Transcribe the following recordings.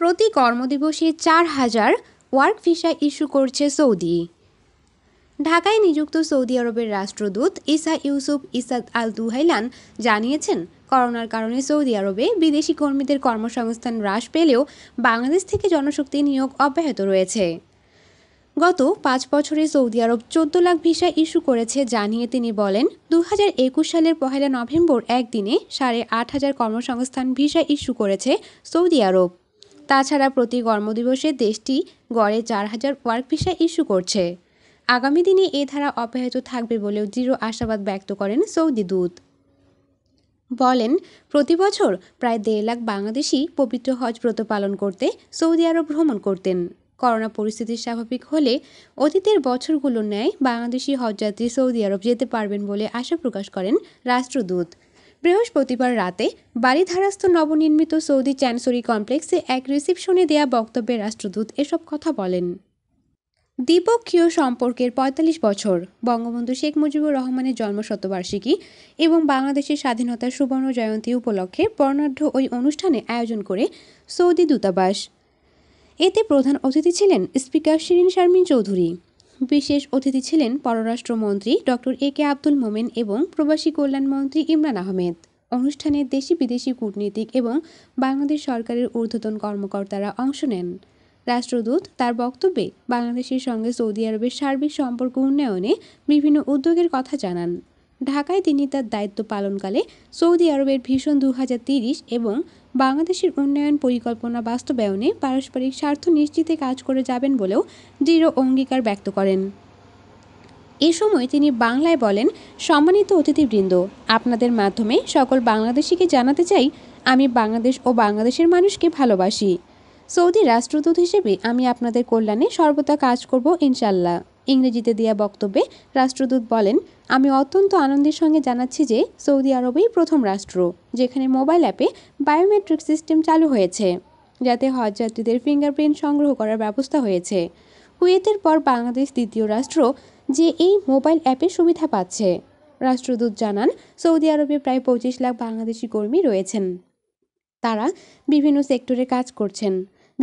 প্রতি কর্মদিবসে চার হাজার ওয়ার্ক ভিসা ইস্যু করছে সৌদি ঢাকায় নিযুক্ত সৌদি আরবের রাষ্ট্রদূত ইসা ইউসুফ ইসাদ আল দুহাইলান জানিয়েছেন করোনার কারণে সৌদি আরবে বিদেশি কর্মীদের কর্মসংস্থান হ্রাস পেলেও বাংলাদেশ থেকে জনশক্তি নিয়োগ অব্যাহত রয়েছে গত পাঁচ বছরে সৌদি আরব চোদ্দ লাখ ভিসা ইস্যু করেছে জানিয়ে তিনি বলেন দু হাজার একুশ সালের পহেলা নভেম্বর একদিনে সাড়ে আট হাজার কর্মসংস্থান ভিসা ইস্যু করেছে সৌদি আরব তাছাড়া প্রতি কর্মদিবসে দেশটি গড়ে চার হাজার ওয়ার্ক ভিসা ইস্যু করছে আগামী দিনে এ ধারা অব্যাহত থাকবে বলেও দৃঢ় আশাবাদ ব্যক্ত করেন সৌদি দূত বলেন প্রতি বছর প্রায় দেড় লাখ বাংলাদেশি পবিত্র হজ ব্রত পালন করতে সৌদি আরব ভ্রমণ করতেন করোনা পরিস্থিতি স্বাভাবিক হলে অতীতের বছরগুলোর ন্যায় বাংলাদেশি হজযাত্রী সৌদি আরব যেতে পারবেন বলে আশা প্রকাশ করেন রাষ্ট্রদূত বৃহস্পতিবার রাতে বাড়িধারাস্থ নবনির্মিত সৌদি চ্যান্সরি কমপ্লেক্সে এক রিসেপশনে দেয়া বক্তব্যে রাষ্ট্রদূত এসব কথা বলেন দ্বিপক্ষীয় সম্পর্কের ৪৫ বছর বঙ্গবন্ধু শেখ মুজিবুর রহমানের জন্মশতবার্ষিকী এবং বাংলাদেশের স্বাধীনতার সুবর্ণ জয়ন্তী উপলক্ষে বর্ণাঢ্য ওই অনুষ্ঠানে আয়োজন করে সৌদি দূতাবাস এতে প্রধান অতিথি ছিলেন স্পিকার শিরিন শারমিন চৌধুরী বিশেষ অতিথি ছিলেন পররাষ্ট্রমন্ত্রী ডক্টর এ কে আব্দুল মোমেন এবং প্রবাসী কল্যাণ মন্ত্রী ইমরান আহমেদ অনুষ্ঠানে দেশি বিদেশি কূটনীতিক এবং বাংলাদেশ সরকারের ঊর্ধ্বতন কর্মকর্তারা অংশ নেন রাষ্ট্রদূত তার বক্তব্যে বাংলাদেশের সঙ্গে সৌদি আরবের সার্বিক সম্পর্ক উন্নয়নে বিভিন্ন উদ্যোগের কথা জানান ঢাকায় তিনি তার দায়িত্ব পালনকালে সৌদি আরবের ভীষণ দু এবং বাংলাদেশের উন্নয়ন পরিকল্পনা বাস্তবায়নে পারস্পরিক স্বার্থ নিশ্চিতে কাজ করে যাবেন বলেও দৃঢ় অঙ্গীকার ব্যক্ত করেন এ সময় তিনি বাংলায় বলেন সম্মানিত অতিথিবৃন্দ আপনাদের মাধ্যমে সকল বাংলাদেশিকে জানাতে চাই আমি বাংলাদেশ ও বাংলাদেশের মানুষকে ভালোবাসি সৌদি রাষ্ট্রদূত হিসেবে আমি আপনাদের কল্যাণে সর্বদা কাজ করব ইনশাল্লাহ ইংরেজিতে দেয়া বক্তব্যে রাষ্ট্রদূত বলেন আমি অত্যন্ত আনন্দের সঙ্গে জানাচ্ছি যে সৌদি আরবেই প্রথম রাষ্ট্র যেখানে মোবাইল অ্যাপে বায়োমেট্রিক সিস্টেম চালু হয়েছে যাতে হজযাত্রীদের ফিঙ্গারপ্রিন্ট সংগ্রহ করার ব্যবস্থা হয়েছে কুয়েতের পর বাংলাদেশ দ্বিতীয় রাষ্ট্র যে এই মোবাইল অ্যাপে সুবিধা পাচ্ছে রাষ্ট্রদূত জানান সৌদি আরবে প্রায় পঁচিশ লাখ বাংলাদেশি কর্মী রয়েছেন তারা বিভিন্ন সেক্টরে কাজ করছেন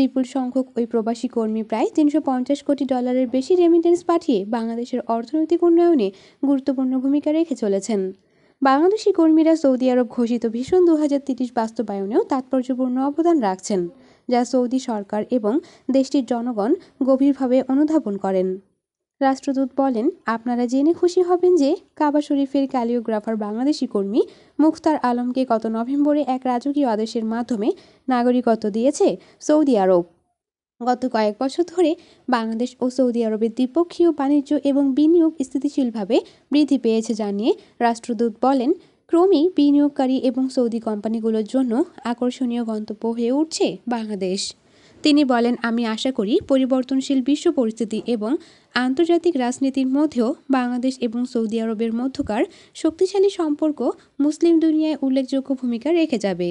বিপুল সংখ্যক ওই প্রবাসী কর্মী প্রায় তিনশো কোটি ডলারের বেশি রেমিটেন্স পাঠিয়ে বাংলাদেশের অর্থনৈতিক উন্নয়নে গুরুত্বপূর্ণ ভূমিকা রেখে চলেছেন বাংলাদেশি কর্মীরা সৌদি আরব ঘোষিত ভীষণ দু বাস্তবায়নেও তাৎপর্যপূর্ণ অবদান রাখছেন যা সৌদি সরকার এবং দেশটির জনগণ গভীরভাবে অনুধাবন করেন রাষ্ট্রদূত বলেন আপনারা জেনে খুশি হবেন যে কাবা শরীফের ক্যালিওগ্রাফার বাংলাদেশি কর্মী মুখতার আলমকে গত নভেম্বরে এক রাজকীয় আদেশের মাধ্যমে নাগরিকত্ব দিয়েছে সৌদি আরব গত কয়েক বছর ধরে বাংলাদেশ ও সৌদি আরবের দ্বিপক্ষীয় বাণিজ্য এবং বিনিয়োগ স্থিতিশীলভাবে বৃদ্ধি পেয়েছে জানিয়ে রাষ্ট্রদূত বলেন ক্রমেই বিনিয়োগকারী এবং সৌদি কোম্পানিগুলোর জন্য আকর্ষণীয় গন্তব্য হয়ে উঠছে বাংলাদেশ তিনি বলেন আমি আশা করি পরিবর্তনশীল বিশ্ব পরিস্থিতি এবং আন্তর্জাতিক রাজনীতির মধ্যেও বাংলাদেশ এবং সৌদি আরবের মধ্যকার শক্তিশালী সম্পর্ক মুসলিম দুনিয়ায় উল্লেখযোগ্য ভূমিকা রেখে যাবে